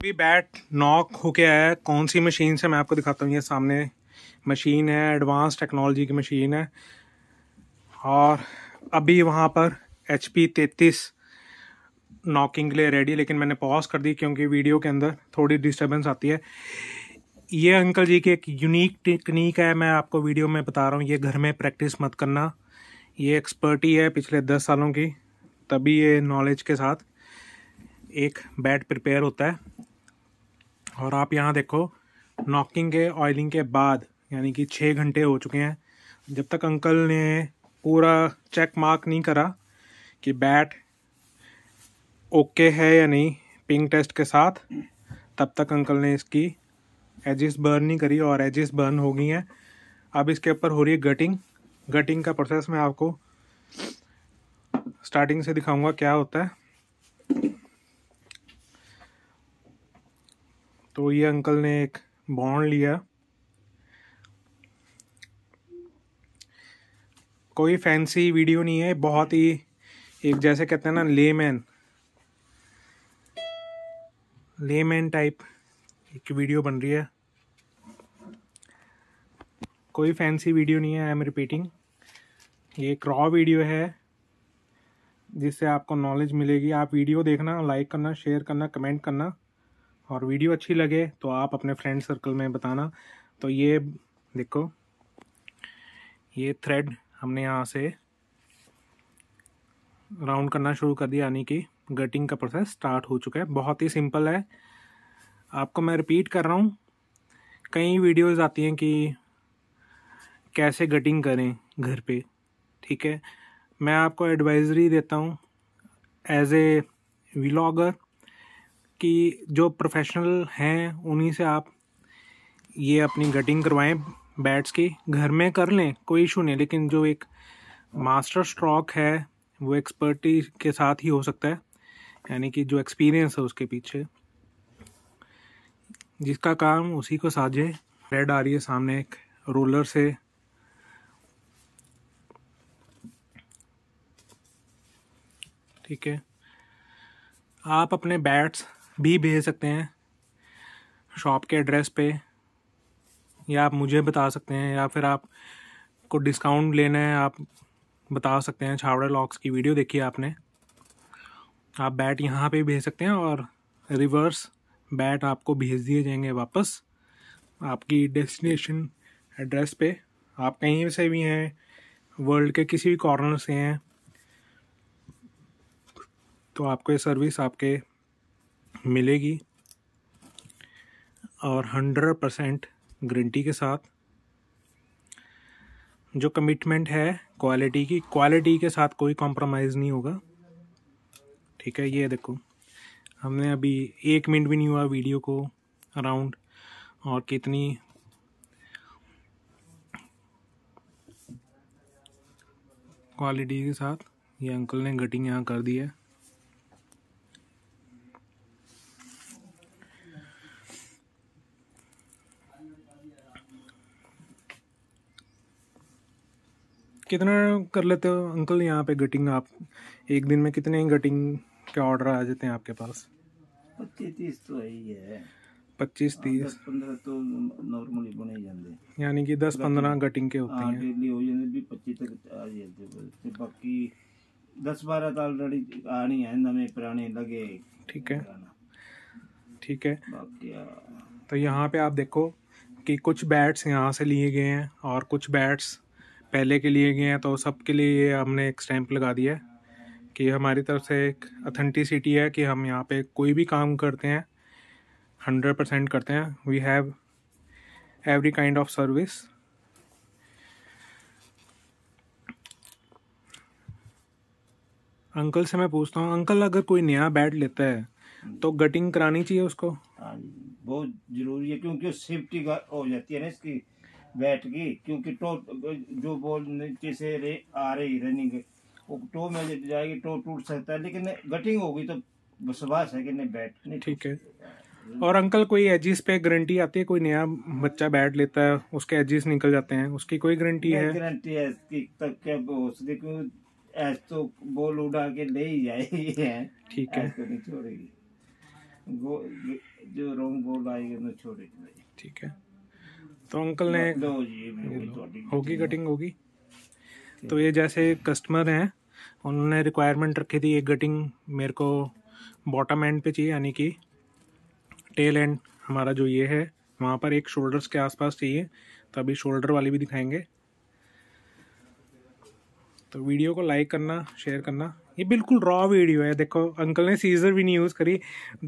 अभी bat knock हो आया है कौन सी मशीन से मैं आपको दिखाता हूँ ये सामने मशीन है एडवांस टेक्नोलॉजी की मशीन है और अभी वहाँ पर एच पी तैतीस नॉकिंग के लिए रेडी लेकिन मैंने पॉज कर दी क्योंकि वीडियो के अंदर थोड़ी डिस्टर्बेंस आती है ये अंकल जी की एक यूनिक टेक्निक है मैं आपको वीडियो में बता रहा हूँ ये घर में प्रैक्टिस मत करना ये एक्सपर्टी है पिछले दस सालों की तभी ये नॉलेज के साथ एक बैट प्रिपेयर होता है और आप यहाँ देखो नॉकिंग के ऑयलिंग के बाद यानी कि छः घंटे हो चुके हैं जब तक अंकल ने पूरा चेक मार्क नहीं करा कि बैट ओके है या नहीं पिंक टेस्ट के साथ तब तक अंकल ने इसकी एजिस बर्न नहीं करी और एजिस बर्न हो गई हैं अब इसके ऊपर हो रही है गटिंग गटिंग का प्रोसेस मैं आपको स्टार्टिंग से दिखाऊंगा क्या होता है तो ये अंकल ने एक बॉन्ड लिया कोई फैंसी वीडियो नहीं है बहुत ही एक जैसे कहते हैं ना लेमैन लेमैन टाइप एक वीडियो बन रही है कोई फैंसी वीडियो नहीं है आई एम रिपीटिंग ये एक रॉ वीडियो है जिससे आपको नॉलेज मिलेगी आप वीडियो देखना लाइक करना शेयर करना कमेंट करना और वीडियो अच्छी लगे तो आप अपने फ्रेंड सर्कल में बताना तो ये देखो ये थ्रेड हमने यहाँ से राउंड करना शुरू कर दिया यानी कि गटिंग का प्रोसेस स्टार्ट हो चुका है बहुत ही सिंपल है आपको मैं रिपीट कर रहा हूँ कई वीडियोज आती हैं कि कैसे गटिंग करें घर पे ठीक है मैं आपको एडवाइजरी देता हूँ एज ए व्लॉगर कि जो प्रोफेशनल हैं उन्हीं से आप ये अपनी कटिंग करवाएं बैट्स की घर में कर लें कोई इशू नहीं लेकिन जो एक मास्टर स्ट्रोक है वो एक्सपर्टी के साथ ही हो सकता है यानी कि जो एक्सपीरियंस है उसके पीछे जिसका काम उसी को साझे रेड आ रही है सामने एक रोलर से ठीक है आप अपने बैट्स भी भेज सकते हैं शॉप के एड्रेस पे या आप मुझे बता सकते हैं या फिर आप को डिस्काउंट लेना है आप बता सकते हैं छावड़ा लॉक्स की वीडियो देखी आपने आप बैट यहाँ पे भेज सकते हैं और रिवर्स बैट आपको भेज दिए जाएंगे वापस आपकी डेस्टिनेशन एड्रेस पे आप कहीं से भी हैं वर्ल्ड के किसी भी कॉर्नर से हैं तो आपको ये सर्विस आपके मिलेगी और हंड्रेड परसेंट गारंटी के साथ जो कमिटमेंट है क्वालिटी की क्वालिटी के साथ कोई कॉम्प्रोमाइज़ नहीं होगा ठीक है ये देखो हमने अभी एक मिनट भी नहीं हुआ वीडियो को अराउंड और कितनी क्वालिटी के साथ ये अंकल ने गटिंग यहाँ कर दी है कितना कर लेते हो अंकल यहाँ पे गटिंग आप एक दिन में कितने गटिंग के ऑर्डर आ जाते हैं आपके पास पच्चीस तीस तो है पच्चीस हाँ, तीस पंद्रह तो नॉर्मली बने जाते यानी कि दस पंद्रह गटिंग के होते हाँ, हैं हो जाते भी पच्चीस तक आ जाते तो बाकी दस बारह तो ऑलरेडी आनी है नवे पुराने लगे ठीक है ठीक है हाँ। तो यहाँ पे आप देखो कि कुछ बैट्स यहाँ से लिए गए हैं और कुछ बैट्स पहले के लिए गए हैं तो सबके लिए ये हमने एक स्टैंप लगा दिया है कि हमारी तरफ से एक अथेंटिसिटी है कि हम यहाँ पे कोई भी काम करते हैं हंड्रेड परसेंट करते हैं we have every kind of service uncle से मैं पूछता हूँ अंकल अगर कोई नया बैड लेता है तो गटिंग करानी चाहिए उसको हाँ, बहुत जरूरी है क्योंकि सेफ्टी हो जाती है ना इसकी बैठ गई क्योंकि टो जो बॉल नीचे से रे आ रही रनिंग वो टो में जाएगी टो टूट सकता है लेकिन गटिंग होगी तो विश्वास है कि नहीं बैट नहीं ठीक है और अंकल कोई एजिस पे गारंटी आती है कोई नया बच्चा बैट लेता है उसके एजिस निकल जाते हैं उसकी कोई गारंटी है गारंटी है इसकी तब क्या हो सकती क्योंकि ऐस तो बॉल उड़ा के ले ही जाए ठीक है तो नहीं छोड़ेगी जो रोंग बॉल आएगी तो छोड़ेगी ठीक है तो अंकल ने होगी कटिंग होगी तो ये जैसे कस्टमर हैं उन्होंने रिक्वायरमेंट रखी थी ये कटिंग मेरे को बॉटम एंड पे चाहिए यानी कि टेल एंड हमारा जो ये है वहाँ पर एक शोल्डर्स के आसपास चाहिए तो अभी शोल्डर वाली भी दिखाएंगे तो वीडियो को लाइक करना शेयर करना ये बिल्कुल रॉ वीडियो है देखो अंकल ने सीजर भी नहीं यूज़ करी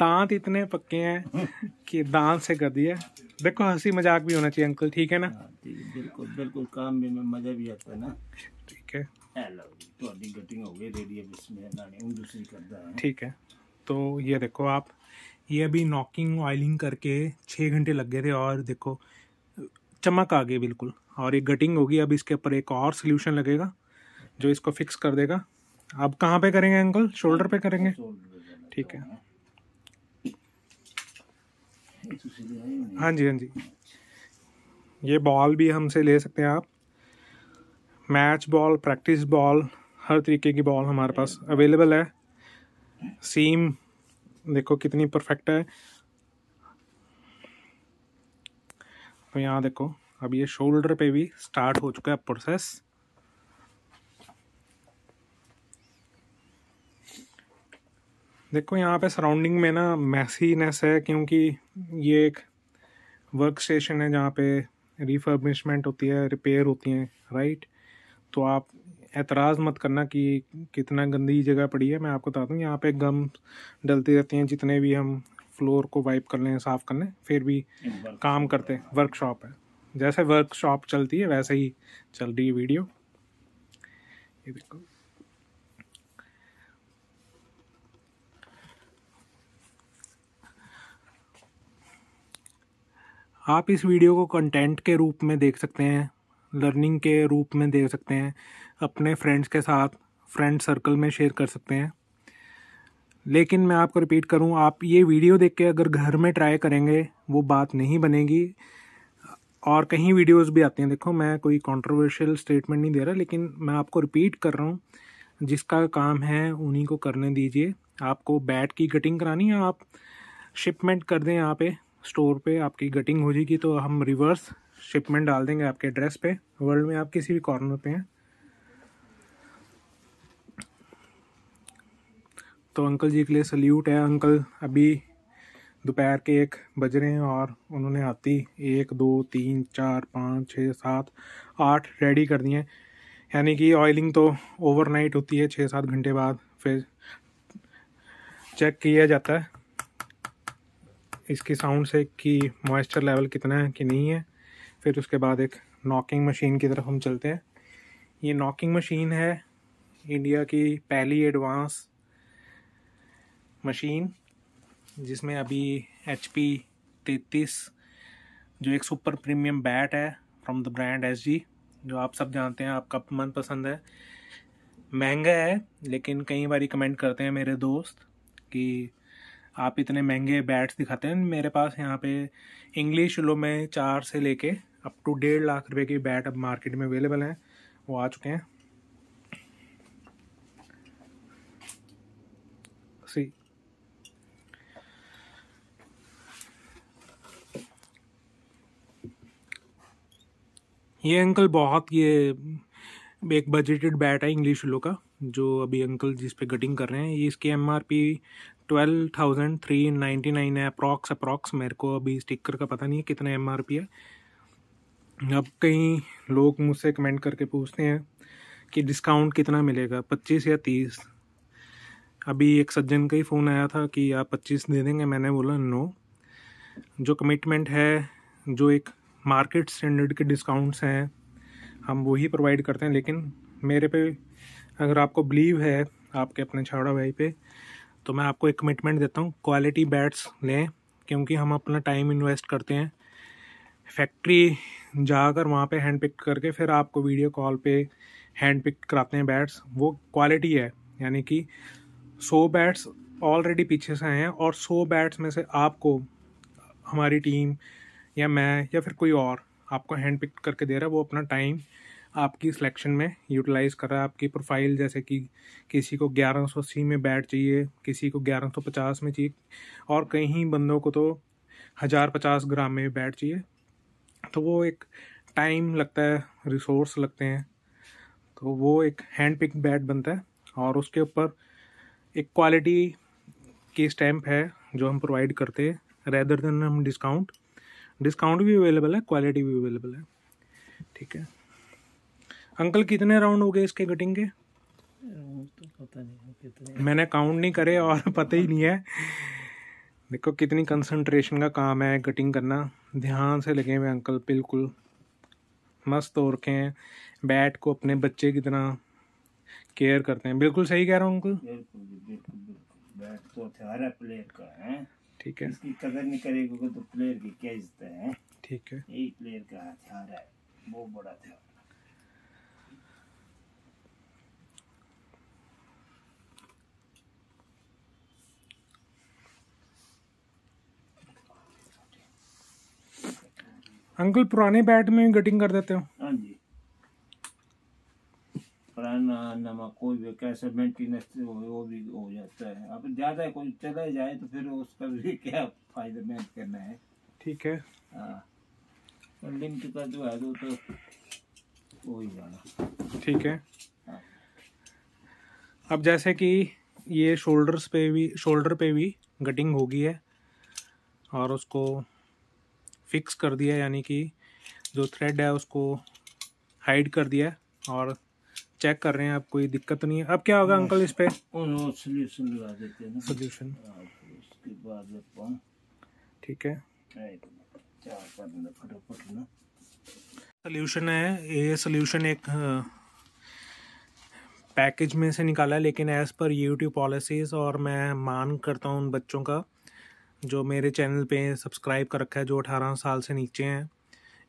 दांत इतने पक्के हैं कि दांत से कर दिया देखो हंसी मजाक भी होना चाहिए अंकल ठीक है ना हाँ, बिल्कुल बिल्कुल काम में मज़ा भी आता है ना ठीक है ठीक है तो ये देखो आप ये अभी नॉकिंग ऑयलिंग करके छः घंटे लग गए थे और देखो चमक आ गई बिल्कुल और ये गटिंग होगी अब इसके ऊपर एक और सोल्यूशन लगेगा जो इसको फिक्स कर देगा आप कहाँ पे करेंगे अंकल शोल्डर पे करेंगे ठीक है हाँ जी हाँ जी ये बॉल भी हमसे ले सकते हैं आप मैच बॉल प्रैक्टिस बॉल हर तरीके की बॉल हमारे पास अवेलेबल है सीम देखो कितनी परफेक्ट है तो यहाँ देखो अब ये शोल्डर पे भी स्टार्ट हो चुका है प्रोसेस देखो यहाँ पे सराउंडिंग में ना मैसीनेस है क्योंकि ये एक वर्क स्टेशन है जहाँ पे रिफर्बिशमेंट होती है रिपेयर होती हैं राइट तो आप एतराज़ मत करना कि कितना गंदी जगह पड़ी है मैं आपको बता दूँ यहाँ पे गम डलती रहती हैं जितने भी हम फ्लोर को वाइप कर लें साफ़ कर लें फिर भी काम करते हैं वर्कशॉप है जैसे वर्कशॉप चलती है वैसे ही चल रही है वीडियो ये देखो आप इस वीडियो को कंटेंट के रूप में देख सकते हैं लर्निंग के रूप में देख सकते हैं अपने फ्रेंड्स के साथ फ्रेंड सर्कल में शेयर कर सकते हैं लेकिन मैं आपको रिपीट करूं आप ये वीडियो देख के अगर घर में ट्राई करेंगे वो बात नहीं बनेगी और कहीं वीडियोस भी आती हैं देखो मैं कोई कंट्रोवर्शियल स्टेटमेंट नहीं दे रहा लेकिन मैं आपको रिपीट कर रहा हूँ जिसका काम है उन्हीं को करने दीजिए आपको बैट की कटिंग करानी है आप शिपमेंट कर दें यहाँ पे स्टोर पे आपकी गटिंग हो जाएगी तो हम रिवर्स शिपमेंट डाल देंगे आपके एड्रेस पे वर्ल्ड में आप किसी भी कॉर्नर पे हैं तो अंकल जी के लिए सल्यूट है अंकल अभी दोपहर के एक बज रहे हैं और उन्होंने हाथी एक दो तीन चार पाँच छः सात आठ रेडी कर दिए हैं यानी कि ऑयलिंग तो ओवरनाइट होती है छः सात घंटे बाद फिर चेक किया जाता है इसकी साउंड से कि मॉइस्चर लेवल कितना है कि नहीं है फिर उसके बाद एक नॉकिंग मशीन की तरफ हम चलते हैं ये नॉकिंग मशीन है इंडिया की पहली एडवांस मशीन जिसमें अभी एच पी तैतीस जो एक सुपर प्रीमियम बैट है from the brand S G जो आप सब जानते हैं आपका मनपसंद है महंगा है लेकिन कई बार कमेंट करते हैं मेरे दोस्त कि आप इतने महंगे बैट्स दिखाते हैं मेरे पास यहाँ पे इंग्लिश लो में चार से लेके अप टू डेढ़ लाख रुपए के बैट अब मार्केट में अवेलेबल हैं वो आ चुके हैं सी ये अंकल बहुत ये एक बजटेड बैट है इंग्लिश लो का जो अभी अंकल जिस पे कटिंग कर रहे हैं ये इसकी M R P twelve thousand three ninety nine है अप्रॉक्स अप्रॉक्स मेरे को अभी स्टिकर का पता नहीं है कितना एम आर पी है अब कई लोग मुझसे कमेंट करके पूछते हैं कि डिस्काउंट कितना मिलेगा पच्चीस या तीस अभी एक सज्जन का ही फ़ोन आया था कि आप पच्चीस दे देंगे मैंने बोला नो जो कमिटमेंट है जो एक मार्केट स्टैंडर्ड के डिस्काउंट्स हैं हम वही प्रोवाइड करते हैं लेकिन मेरे पे अगर आपको बिलीव है आपके अपने छावड़ा भाई पे तो मैं आपको एक कमिटमेंट देता हूँ क्वालिटी बैट्स लें क्योंकि हम अपना टाइम इन्वेस्ट करते हैं फैक्ट्री जाकर वहाँ पे हैंड पिक करके फिर आपको वीडियो कॉल पे हैंड पिक कराते हैं बैट्स वो क्वालिटी है यानी कि सौ बैट्स ऑलरेडी पीछे से आए हैं और सौ बैट्स में से आपको हमारी टीम या मैं या फिर कोई और आपको हैंड पिक करके दे रहा है वो अपना टाइम आपकी सिलेक्शन में यूटिलाइज़ कर रहा है आपकी प्रोफाइल जैसे कि किसी को 1180 में बैट चाहिए किसी को 1150 में चाहिए और कहीं बंदों को तो हज़ार पचास ग्राम में बैट चाहिए तो वो एक टाइम लगता है रिसोर्स लगते हैं तो वो एक हैंड पिक बैट बनता है और उसके ऊपर एक क्वालिटी की स्टैम्प है जो हम प्रोवाइड करते हैं रेदर देन हम डिस्काउंट डिस्काउंट भी अवेलेबल है क्वालिटी भी अवेलेबल है ठीक है अंकल कितने राउंड हो गए इसके कटिंग के मैंने काउंट नहीं करे और पता ही नहीं है देखो कितनी कंसंट्रेशन का काम है कटिंग करना ध्यान से लगे हुए अंकल बिल्कुल मस्त और रखे हैं बैट को अपने बच्चे की तरह केयर करते हैं बिल्कुल सही कह रहा हूँ अंकल ठीक है इसकी कदर नहीं करेगा तो प्लेयर की क्या इज्जत है ठीक है यही प्लेयर का हथियार है बहुत बड़ा हथियार अंकल पुराने बैट में कटिंग कर देते हो हाँ जी पुराना नमक कोई भी कैसे मेंटेनेंस हो वो भी हो जाता है अब ज़्यादा कोई चला जाए तो फिर उसका भी क्या फायदा फायदेमंद करना है ठीक है हाँ लिंक का जो है तो वो ही जाना ठीक है हाँ। अब जैसे कि ये शोल्डर्स पे भी शोल्डर पे भी गटिंग होगी है और उसको फिक्स कर दिया यानी कि जो थ्रेड है उसको हाइड कर दिया और चेक कर रहे हैं अब कोई दिक्कत तो नहीं है अब क्या होगा अंकल इस पे सोल्यूशन लगा देते हैं सोल्यूशन हाँ, उसके बाद ठीक है सोल्यूशन है ये सोल्यूशन एक पैकेज में से निकाला है लेकिन एज़ पर यूट्यूब पॉलिसीज़ और मैं मान करता हूँ उन बच्चों का जो मेरे चैनल पे सब्सक्राइब कर रखा है जो अठारह साल से नीचे हैं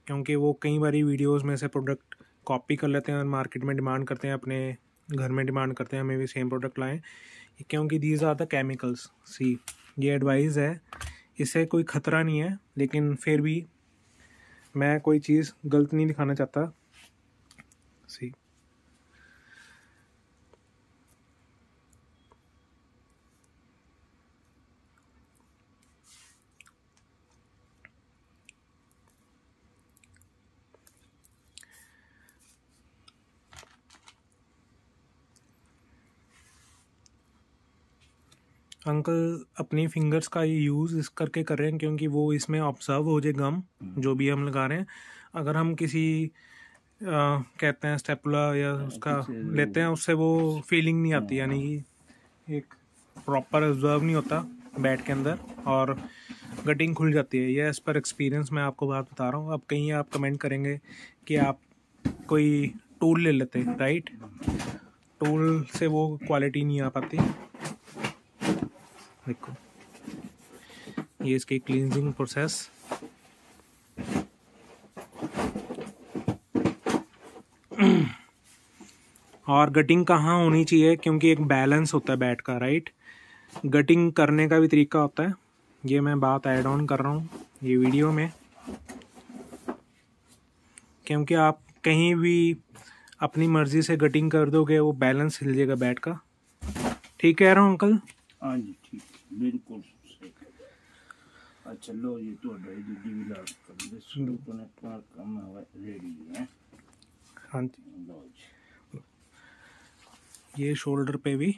क्योंकि वो कई बारी वीडियोस में से प्रोडक्ट कॉपी कर लेते हैं और मार्केट में डिमांड करते हैं अपने घर में डिमांड करते हैं हमें भी सेम प्रोडक्ट लाएँ क्योंकि दीज आर द केमिकल्स सी ये एडवाइस है इससे कोई ख़तरा नहीं है लेकिन फिर भी मैं कोई चीज़ गलत नहीं दिखाना चाहता सी अंकल अपनी फिंगर्स का यूज़ इस करके कर रहे हैं क्योंकि वो इसमें ऑब्जर्व हो जाए गम जो भी हम लगा रहे हैं अगर हम किसी आ, कहते हैं स्टेपुला या उसका लेते हैं उससे वो फीलिंग नहीं आती यानी कि एक प्रॉपर ऑब्जर्व नहीं होता बैट के अंदर और गटिंग खुल जाती है ये एज़ पर एक्सपीरियंस मैं आपको बात बता रहा हूँ अब कहीं आप कमेंट करेंगे कि आप कोई टूल ले लेते राइट टूल से वो क्वालिटी नहीं आ पाती देखो ये इसकी क्लींजिंग प्रोसेस और गटिंग कहाँ होनी चाहिए क्योंकि एक बैलेंस होता है बैट का राइट गटिंग करने का भी तरीका होता है ये मैं बात ऐड ऑन कर रहा हूँ ये वीडियो में क्योंकि आप कहीं भी अपनी मर्जी से गटिंग कर दोगे वो बैलेंस हिल जाएगा बैट का ठीक कह रहा हूँ अंकल हाँ जी ठीक बिल्कुल अच्छा लो ये तो कर दे शुरू तो रेडी है हाँ जी लो जी ये शोल्डर पे भी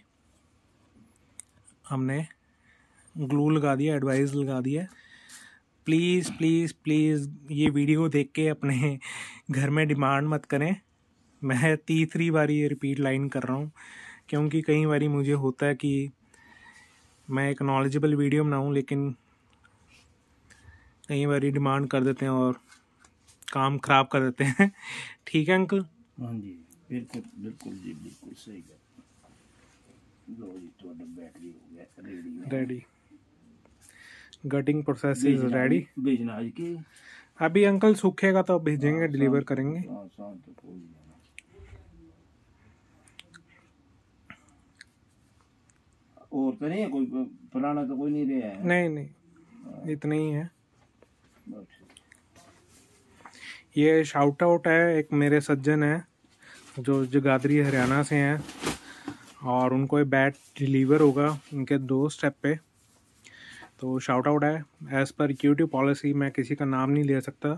हमने ग्लू लगा दिया एडवाइस लगा दिया प्लीज़ प्लीज़ प्लीज़ ये वीडियो देख के अपने घर में डिमांड मत करें मैं तीसरी बारी ये रिपीट लाइन कर रहा हूँ क्योंकि कई बारी मुझे होता है कि मैं एक नॉलेजेबल वीडियो में ना हूँ लेकिन कई बार डिमांड कर देते हैं और काम खराब कर देते हैं ठीक है अंकल हाँ जी बिल्कुल बिल्कुल जी बिल्कुल सही लो जी तो बैटरी हो गया ready ready getting process is ready भेजना आज की अभी अंकल सूखेगा तो भेजेंगे डिलीवर हाँ, करेंगे हाँ, और तो नहीं है कोई पुराना तो कोई नहीं रहा है नहीं नहीं इतना ही है ये शाउट आउट है एक मेरे सज्जन है जो जगाधरी हरियाणा से हैं और उनको ये बैट डिलीवर होगा उनके दो स्टेप पे तो शाउट आउट है एज़ पर क्यूटिव पॉलिसी मैं किसी का नाम नहीं ले सकता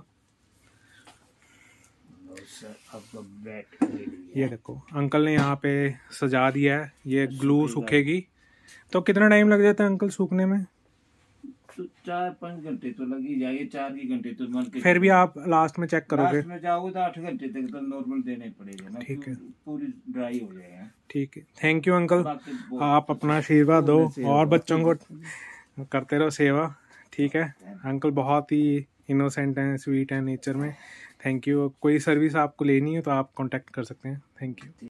तो ये देखो अंकल ने यहाँ पे सजा दिया है ये ग्लू सूखेगी तो कितना टाइम लग जाता है अंकल सूखने में तो चार पाँच घंटे तो लग ही जाएंगे चार ही घंटे तो फिर भी आप लास्ट में चेक करोगे लास्ट में जाओगे तो आठ घंटे तक तो नॉर्मल देना पड़ेगा ठीक है तो पूरी ड्राई हो जाएगा ठीक है थैंक यू अंकल आप अच्छा अपना आशीर्वाद दो और बच्चों को अच्छा। करते रहो सेवा ठीक है अंकल बहुत ही इनोसेंट हैं स्वीट हैं नेचर में थैंक यू कोई सर्विस आपको लेनी हो तो आप कॉन्टेक्ट कर सकते हैं थैंक यू